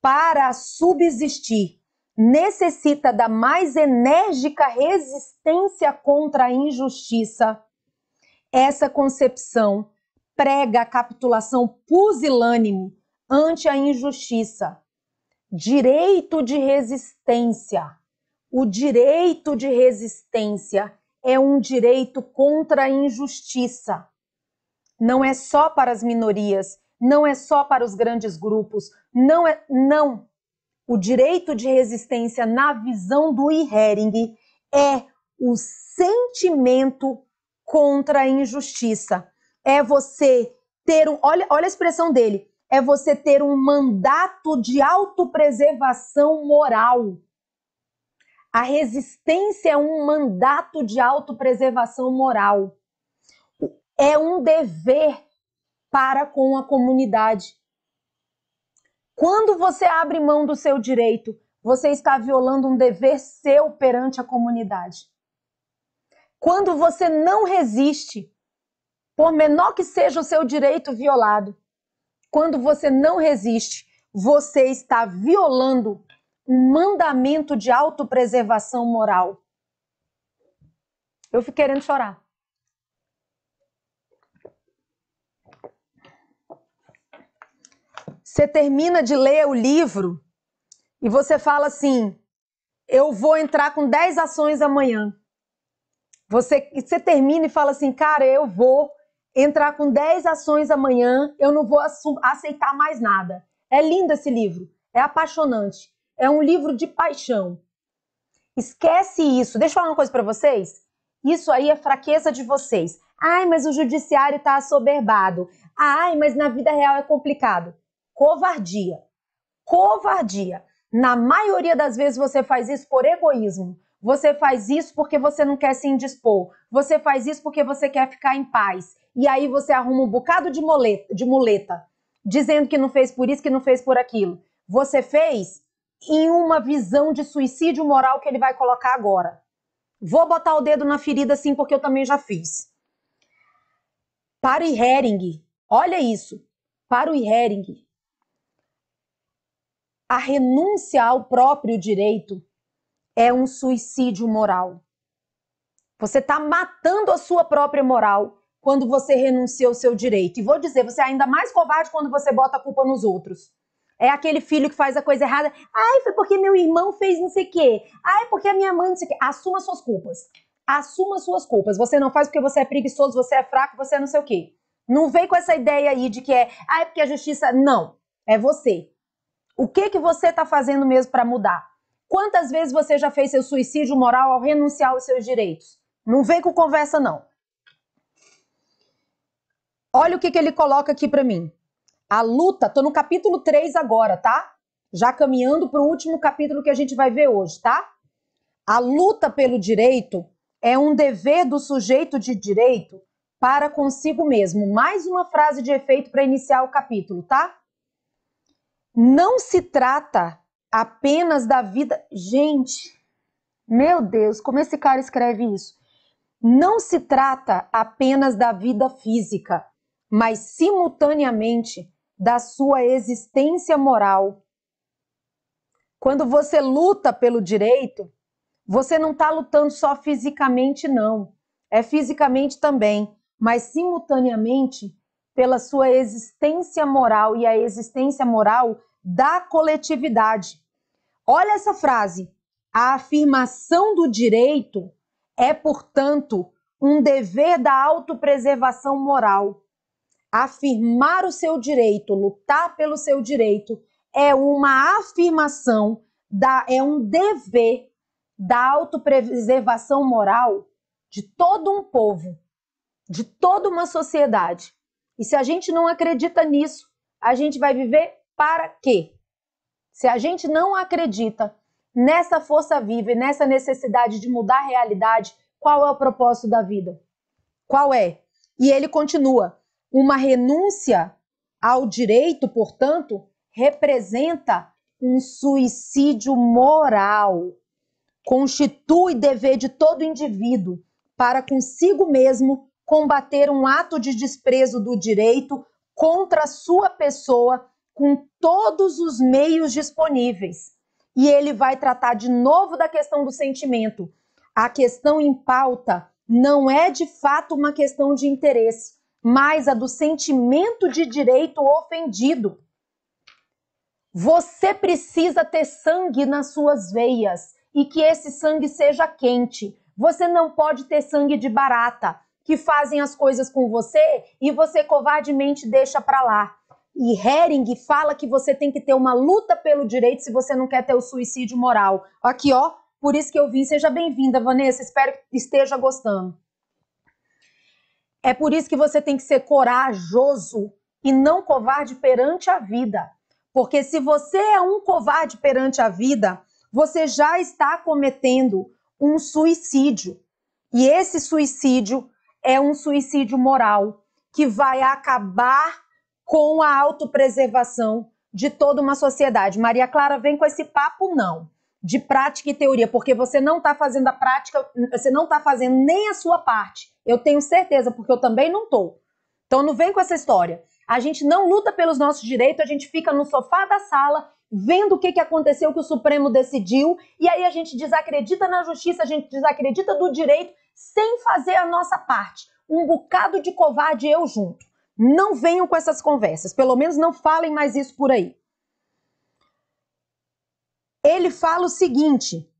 Speaker 1: para subsistir necessita da mais enérgica resistência contra a injustiça, essa concepção prega a capitulação pusilânime ante a injustiça, direito de resistência. O direito de resistência é um direito contra a injustiça. Não é só para as minorias, não é só para os grandes grupos, não é não. O direito de resistência na visão do Ihering é o sentimento contra a injustiça. É você ter um, olha, olha a expressão dele, é você ter um mandato de autopreservação moral. A resistência é um mandato de autopreservação moral. É um dever para com a comunidade. Quando você abre mão do seu direito, você está violando um dever seu perante a comunidade. Quando você não resiste, por menor que seja o seu direito violado, quando você não resiste, você está violando um mandamento de autopreservação moral. Eu fiquei querendo chorar. Você termina de ler o livro e você fala assim: eu vou entrar com 10 ações amanhã. Você, você termina e fala assim, cara, eu vou entrar com 10 ações amanhã, eu não vou aceitar mais nada. É lindo esse livro, é apaixonante, é um livro de paixão. Esquece isso. Deixa eu falar uma coisa para vocês. Isso aí é fraqueza de vocês. Ai, mas o judiciário está assoberbado. Ai, mas na vida real é complicado. Covardia. Covardia. Na maioria das vezes você faz isso por egoísmo. Você faz isso porque você não quer se indispor. Você faz isso porque você quer ficar em paz e aí você arruma um bocado de muleta, de muleta, dizendo que não fez por isso, que não fez por aquilo. Você fez em uma visão de suicídio moral que ele vai colocar agora. Vou botar o dedo na ferida sim, porque eu também já fiz. Para o Hering, olha isso. Para o Hering, a renúncia ao próprio direito é um suicídio moral. Você está matando a sua própria moral quando você renuncia ao seu direito. E vou dizer, você é ainda mais covarde quando você bota a culpa nos outros. É aquele filho que faz a coisa errada. Ai, foi porque meu irmão fez não sei o quê. Ai, porque a minha mãe não sei o quê. Assuma suas culpas. Assuma suas culpas. Você não faz porque você é preguiçoso, você é fraco, você é não sei o quê. Não vem com essa ideia aí de que é, ah, é porque a justiça. Não. É você. O que que você está fazendo mesmo para mudar? Quantas vezes você já fez seu suicídio moral ao renunciar aos seus direitos? Não vem com conversa, não. Olha o que, que ele coloca aqui para mim. A luta, tô no capítulo 3 agora, tá? Já caminhando para o último capítulo que a gente vai ver hoje, tá? A luta pelo direito é um dever do sujeito de direito para consigo mesmo. Mais uma frase de efeito para iniciar o capítulo, tá? Não se trata apenas da vida. Gente, meu Deus, como esse cara escreve isso? Não se trata apenas da vida física, mas simultaneamente da sua existência moral. Quando você luta pelo direito, você não está lutando só fisicamente, não. É fisicamente também, mas simultaneamente pela sua existência moral e a existência moral da coletividade. Olha essa frase. A afirmação do direito é, portanto, um dever da autopreservação moral afirmar o seu direito, lutar pelo seu direito, é uma afirmação, da, é um dever da autopreservação moral de todo um povo, de toda uma sociedade. E se a gente não acredita nisso, a gente vai viver para quê? Se a gente não acredita nessa força viva e nessa necessidade de mudar a realidade, qual é o propósito da vida? Qual é? E ele continua: uma renúncia ao direito, portanto, representa um suicídio moral. Constitui dever de todo indivíduo para consigo mesmo combater um ato de desprezo do direito contra a sua pessoa com todos os meios disponíveis. E ele vai tratar de novo da questão do sentimento. A questão em pauta não é de fato uma questão de interesse, mas a do sentimento de direito ofendido. Você precisa ter sangue nas suas veias e que esse sangue seja quente. Você não pode ter sangue de barata que fazem as coisas com você e você covardemente deixa para lá. E Hering fala que você tem que ter uma luta pelo direito se você não quer ter o suicídio moral. Aqui, ó, por isso que eu vim. Seja bem-vinda, Vanessa. Espero que esteja gostando. É por isso que você tem que ser corajoso e não covarde perante a vida. Porque se você é um covarde perante a vida, você já está cometendo um suicídio. E esse suicídio é um suicídio moral que vai acabar com a autopreservação de toda uma sociedade. Maria Clara vem com esse papo, não de prática e teoria, porque você não está fazendo a prática, você não está fazendo nem a sua parte. Eu tenho certeza, porque eu também não estou. Então não vem com essa história. A gente não luta pelos nossos direitos, a gente fica no sofá da sala vendo o que, que aconteceu, que o Supremo decidiu, e aí a gente desacredita na justiça, a gente desacredita do direito, sem fazer a nossa parte. Um bocado de covarde eu junto. Não venham com essas conversas, pelo menos não falem mais isso por aí ele fala o seguinte: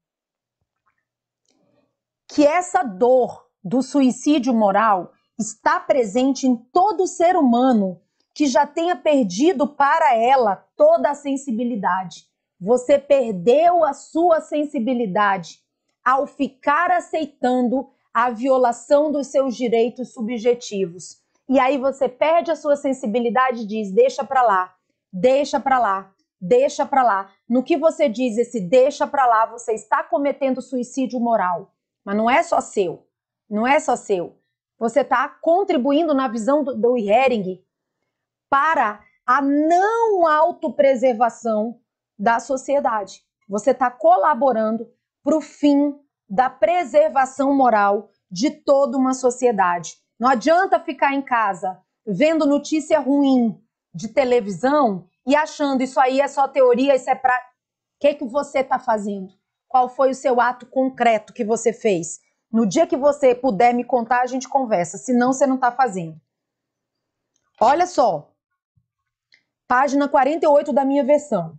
Speaker 1: que essa dor do suicídio moral está presente em todo ser humano que já tenha perdido para ela toda a sensibilidade. Você perdeu a sua sensibilidade ao ficar aceitando a violação dos seus direitos subjetivos. E aí você perde a sua sensibilidade e diz: deixa para lá, deixa para lá, deixa para lá. No que você diz esse deixa para lá, você está cometendo suicídio moral. Mas não é só seu. Não é só seu. Você está contribuindo na visão do, do Hering para a não autopreservação da sociedade. Você está colaborando para o fim da preservação moral de toda uma sociedade. Não adianta ficar em casa vendo notícia ruim de televisão e achando isso aí é só teoria, isso é para O que, que você está fazendo? Qual foi o seu ato concreto que você fez? No dia que você puder me contar, a gente conversa. Senão, você não está fazendo. Olha só. Página 48 da minha versão.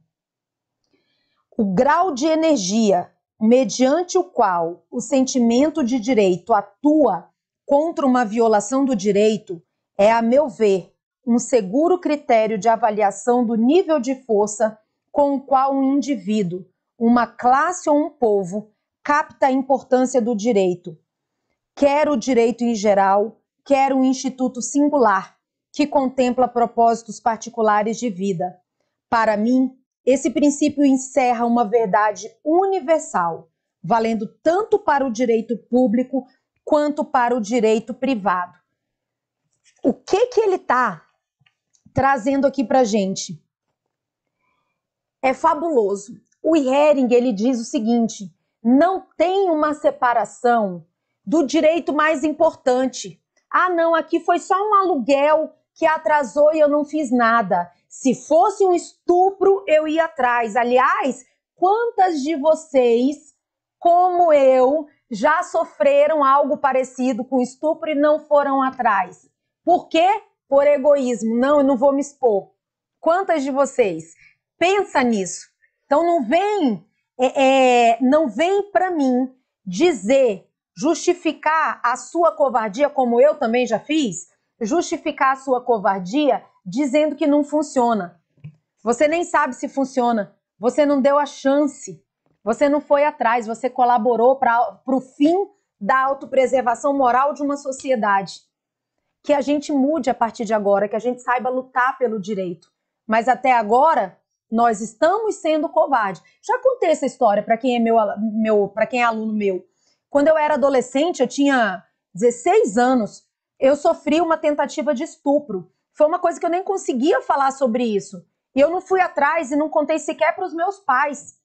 Speaker 1: O grau de energia mediante o qual o sentimento de direito atua contra uma violação do direito é, a meu ver, um seguro critério de avaliação do nível de força com o qual um indivíduo, uma classe ou um povo capta a importância do direito. Quer o direito em geral, quer um instituto singular que contempla propósitos particulares de vida. Para mim, esse princípio encerra uma verdade universal, valendo tanto para o direito público quanto para o direito privado. O que que ele está trazendo aqui para gente. É fabuloso. O Hering ele diz o seguinte: não tem uma separação do direito mais importante. Ah, não, aqui foi só um aluguel que atrasou e eu não fiz nada. Se fosse um estupro, eu ia atrás. Aliás, quantas de vocês, como eu, já sofreram algo parecido com estupro e não foram atrás? Por quê? por egoísmo. Não, eu não vou me expor. Quantas de vocês pensa nisso? Então não vem, é, é, não vem para mim dizer, justificar a sua covardia, como eu também já fiz, justificar a sua covardia dizendo que não funciona. Você nem sabe se funciona. Você não deu a chance. Você não foi atrás. Você colaborou para o fim da autopreservação moral de uma sociedade que a gente mude a partir de agora, que a gente saiba lutar pelo direito. Mas até agora, nós estamos sendo covardes. Já contei essa história para quem é meu, meu para quem é aluno meu. Quando eu era adolescente, eu tinha 16 anos, eu sofri uma tentativa de estupro. Foi uma coisa que eu nem conseguia falar sobre isso. E eu não fui atrás e não contei sequer para os meus pais.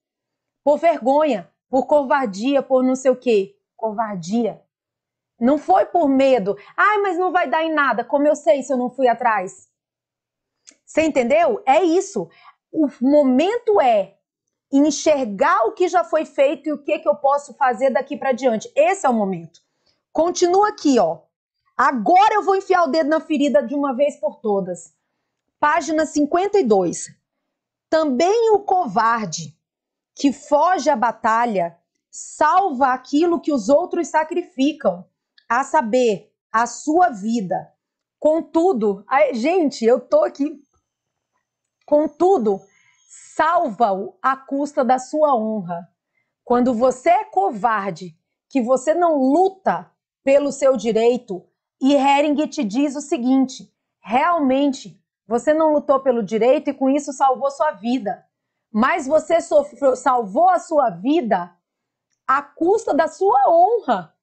Speaker 1: Por vergonha, por covardia, por não sei o quê. Covardia. Não foi por medo. Ai, mas não vai dar em nada. Como eu sei se eu não fui atrás? Você entendeu? É isso. O momento é enxergar o que já foi feito e o que, que eu posso fazer daqui para diante. Esse é o momento. Continua aqui, ó. Agora eu vou enfiar o dedo na ferida de uma vez por todas. Página 52. Também o covarde que foge à batalha salva aquilo que os outros sacrificam a saber, a sua vida. Contudo, a, gente, eu tô aqui. Contudo, salva-o à custa da sua honra. Quando você é covarde, que você não luta pelo seu direito, e Hering te diz o seguinte: realmente você não lutou pelo direito e com isso salvou sua vida. Mas você sofreu, salvou a sua vida à custa da sua honra.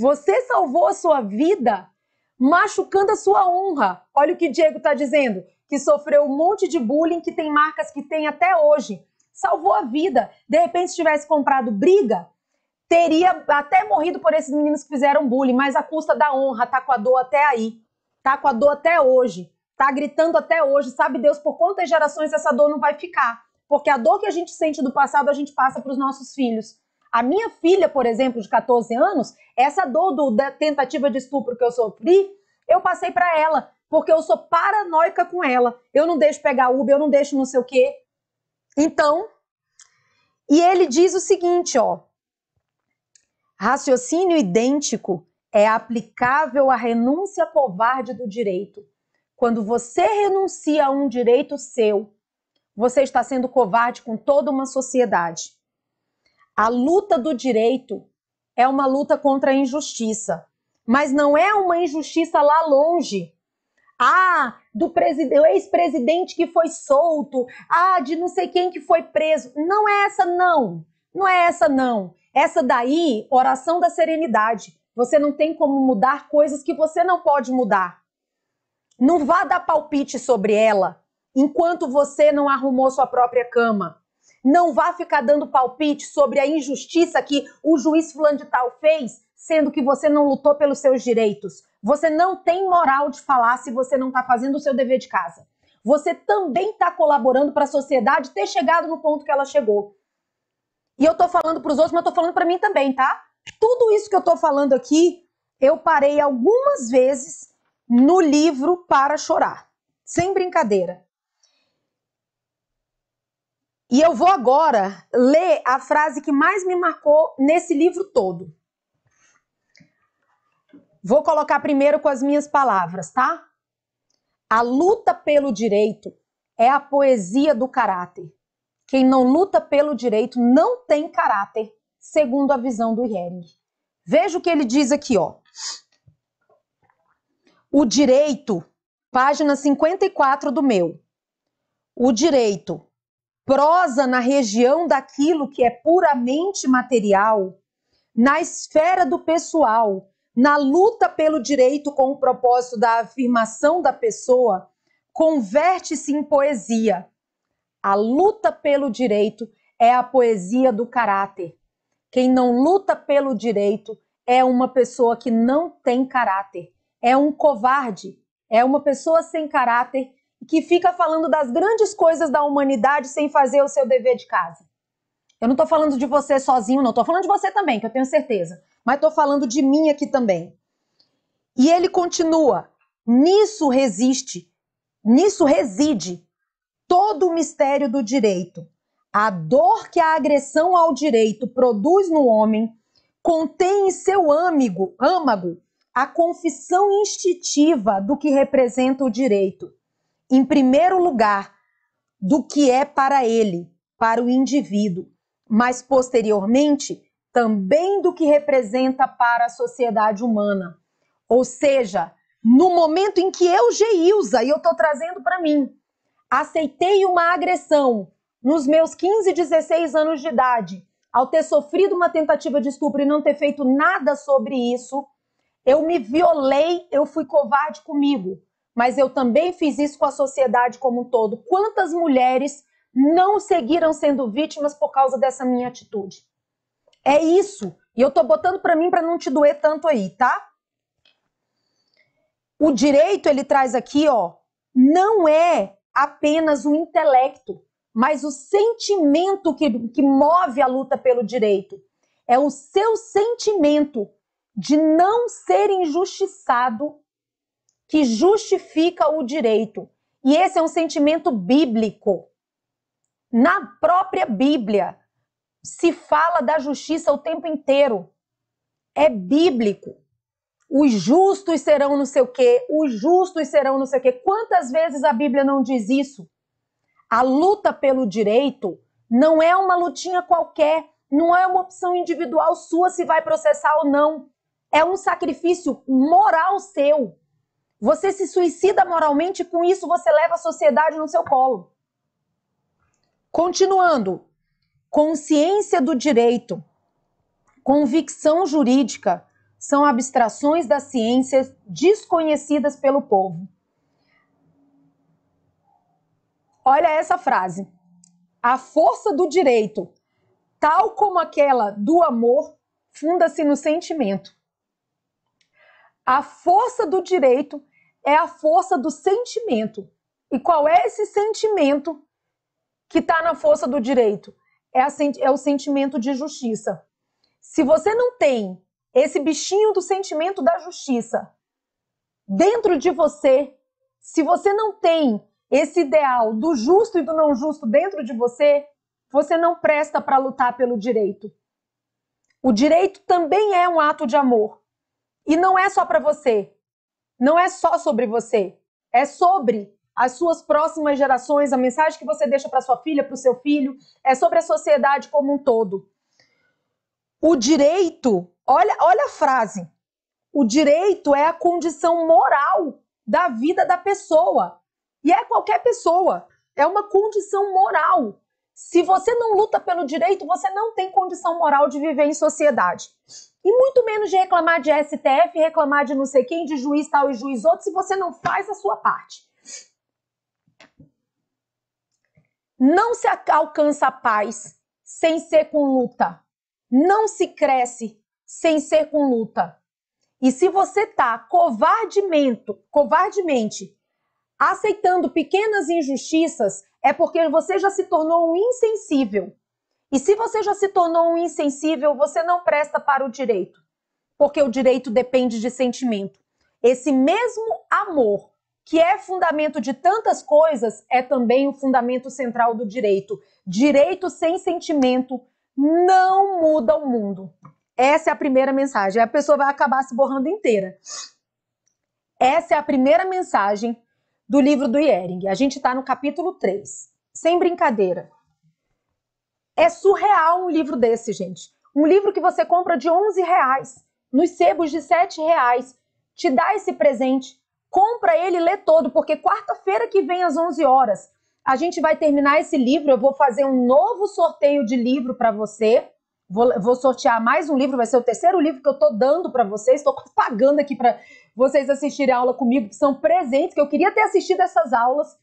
Speaker 1: Você salvou a sua vida machucando a sua honra. Olha o que Diego está dizendo, que sofreu um monte de bullying, que tem marcas que tem até hoje. Salvou a vida. De repente, se tivesse comprado briga, teria até morrido por esses meninos que fizeram bullying, mas a custa da honra, tá com a dor até aí, tá com a dor até hoje, tá gritando até hoje, sabe Deus por quantas gerações essa dor não vai ficar, porque a dor que a gente sente do passado a gente passa para os nossos filhos. A minha filha, por exemplo, de 14 anos, essa dor do, da tentativa de estupro que eu sofri, eu passei para ela, porque eu sou paranoica com ela. Eu não deixo pegar Uber, eu não deixo não sei o quê. Então, e ele diz o seguinte, ó: Raciocínio idêntico é aplicável à renúncia covarde do direito. Quando você renuncia a um direito seu, você está sendo covarde com toda uma sociedade. A luta do direito é uma luta contra a injustiça, mas não é uma injustiça lá longe. Ah, do ex-presidente que foi solto, ah, de não sei quem que foi preso. Não é essa, não. Não é essa, não. Essa daí, oração da serenidade. Você não tem como mudar coisas que você não pode mudar. Não vá dar palpite sobre ela enquanto você não arrumou sua própria cama. Não vá ficar dando palpite sobre a injustiça que o juiz fulano de tal fez, sendo que você não lutou pelos seus direitos. Você não tem moral de falar se você não está fazendo o seu dever de casa. Você também está colaborando para a sociedade ter chegado no ponto que ela chegou. E eu estou falando para os outros, mas estou falando para mim também, tá? Tudo isso que eu estou falando aqui, eu parei algumas vezes no livro para chorar. Sem brincadeira. E eu vou agora ler a frase que mais me marcou nesse livro todo. Vou colocar primeiro com as minhas palavras, tá? A luta pelo direito é a poesia do caráter. Quem não luta pelo direito não tem caráter, segundo a visão do Hering. Veja o que ele diz aqui, ó. O direito, página 54 do meu. O direito prosa na região daquilo que é puramente material, na esfera do pessoal, na luta pelo direito com o propósito da afirmação da pessoa, converte-se em poesia. A luta pelo direito é a poesia do caráter. Quem não luta pelo direito é uma pessoa que não tem caráter, é um covarde, é uma pessoa sem caráter que fica falando das grandes coisas da humanidade sem fazer o seu dever de casa. Eu não estou falando de você sozinho, não. Estou falando de você também, que eu tenho certeza. Mas estou falando de mim aqui também. E ele continua. Nisso resiste, nisso reside todo o mistério do direito. A dor que a agressão ao direito produz no homem contém em seu âmago, âmago a confissão instintiva do que representa o direito em primeiro lugar do que é para ele, para o indivíduo, mas posteriormente também do que representa para a sociedade humana. Ou seja, no momento em que eu, Geilza, e eu estou trazendo para mim, aceitei uma agressão nos meus 15, 16 anos de idade, ao ter sofrido uma tentativa de estupro e não ter feito nada sobre isso, eu me violei, eu fui covarde comigo mas eu também fiz isso com a sociedade como um todo. Quantas mulheres não seguiram sendo vítimas por causa dessa minha atitude? É isso. E eu tô botando para mim para não te doer tanto aí, tá? O direito ele traz aqui, ó, não é apenas o intelecto, mas o sentimento que, que move a luta pelo direito. É o seu sentimento de não ser injustiçado que justifica o direito. E esse é um sentimento bíblico. Na própria Bíblia se fala da justiça o tempo inteiro. É bíblico. Os justos serão não sei o quê, os justos serão não sei o quê. Quantas vezes a Bíblia não diz isso? A luta pelo direito não é uma lutinha qualquer, não é uma opção individual sua se vai processar ou não. É um sacrifício moral seu você se suicida moralmente e com isso você leva a sociedade no seu colo. Continuando, consciência do direito, convicção jurídica são abstrações da ciência desconhecidas pelo povo. Olha essa frase. A força do direito, tal como aquela do amor, funda-se no sentimento. A força do direito é a força do sentimento. E qual é esse sentimento que está na força do direito? É, a, é o sentimento de justiça. Se você não tem esse bichinho do sentimento da justiça dentro de você, se você não tem esse ideal do justo e do não justo dentro de você, você não presta para lutar pelo direito. O direito também é um ato de amor. E não é só para você. Não é só sobre você. É sobre as suas próximas gerações, a mensagem que você deixa para sua filha, para o seu filho, é sobre a sociedade como um todo. O direito, olha, olha a frase. O direito é a condição moral da vida da pessoa. E é qualquer pessoa. É uma condição moral. Se você não luta pelo direito, você não tem condição moral de viver em sociedade. E muito menos de reclamar de STF, reclamar de não sei quem, de juiz tal e juiz outro, se você não faz a sua parte. Não se alcança a paz sem ser com luta. Não se cresce sem ser com luta. E se você está covardemente, covardemente aceitando pequenas injustiças, é porque você já se tornou um insensível. E se você já se tornou um insensível, você não presta para o direito, porque o direito depende de sentimento. Esse mesmo amor, que é fundamento de tantas coisas, é também o fundamento central do direito. Direito sem sentimento não muda o mundo. Essa é a primeira mensagem. A pessoa vai acabar se borrando inteira. Essa é a primeira mensagem do livro do Yering. A gente está no capítulo 3. Sem brincadeira, é surreal um livro desse, gente. Um livro que você compra de 11 reais, nos sebos de 7 reais, te dá esse presente, compra ele e lê todo, porque quarta-feira que vem às 11 horas a gente vai terminar esse livro, eu vou fazer um novo sorteio de livro para você. Vou, vou, sortear mais um livro, vai ser o terceiro livro que eu estou dando para vocês. Estou pagando aqui para vocês assistirem a aula comigo, que são presentes, que eu queria ter assistido essas aulas.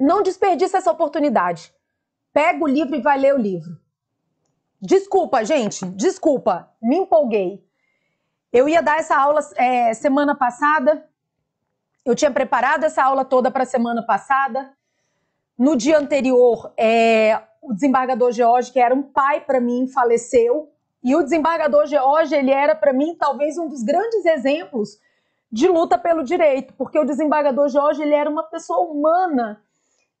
Speaker 1: Não desperdice essa oportunidade. Pega o livro e vai ler o livro. Desculpa, gente, desculpa, me empolguei. Eu ia dar essa aula é, semana passada, eu tinha preparado essa aula toda para a semana passada. No dia anterior, é, o desembargador George, que era um pai para mim, faleceu. E o desembargador George, ele era para mim talvez um dos grandes exemplos de luta pelo direito, porque o desembargador George, ele era uma pessoa humana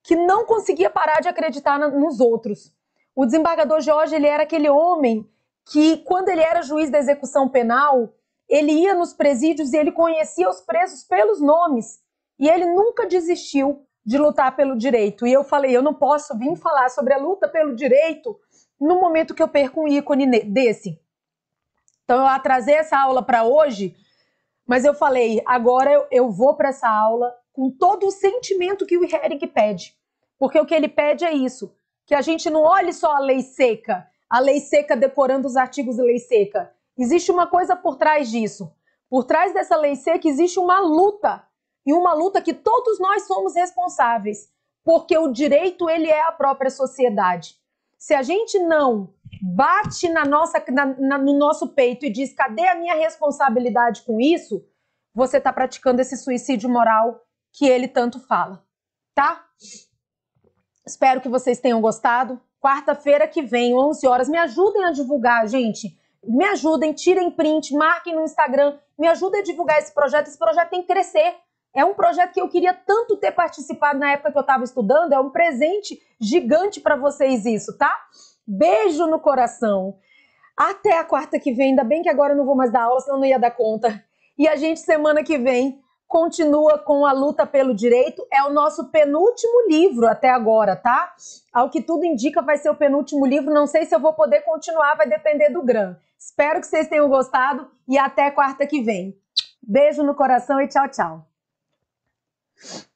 Speaker 1: que não conseguia parar de acreditar nos outros. O desembargador Jorge ele era aquele homem que, quando ele era juiz da execução penal, ele ia nos presídios e ele conhecia os presos pelos nomes. E ele nunca desistiu de lutar pelo direito. E eu falei, eu não posso vir falar sobre a luta pelo direito no momento que eu perco um ícone desse. Então eu atrasei essa aula para hoje, mas eu falei, agora eu, eu vou para essa aula, com todo o sentimento que o Herrick pede. Porque o que ele pede é isso: que a gente não olhe só a lei seca, a lei seca decorando os artigos de lei seca. Existe uma coisa por trás disso. Por trás dessa lei seca existe uma luta, e uma luta que todos nós somos responsáveis, porque o direito ele é a própria sociedade. Se a gente não bate na nossa, na, na, no nosso peito e diz: cadê a minha responsabilidade com isso? Você está praticando esse suicídio moral que ele tanto fala, tá? Espero que vocês tenham gostado. Quarta-feira que vem, 11 horas, me ajudem a divulgar, gente. Me ajudem, tirem print, marquem no Instagram, me ajudem a divulgar esse projeto. Esse projeto tem que crescer. É um projeto que eu queria tanto ter participado na época que eu estava estudando. É um presente gigante para vocês isso, tá? Beijo no coração. Até a quarta que vem. Ainda bem que agora eu não vou mais dar aula, senão eu não ia dar conta. E a gente semana que vem continua com a luta pelo direito. É o nosso penúltimo livro até agora, tá? Ao que tudo indica, vai ser o penúltimo livro. Não sei se eu vou poder continuar, vai depender do GRAM. Espero que vocês tenham gostado e até quarta que vem. Beijo no coração e tchau, tchau.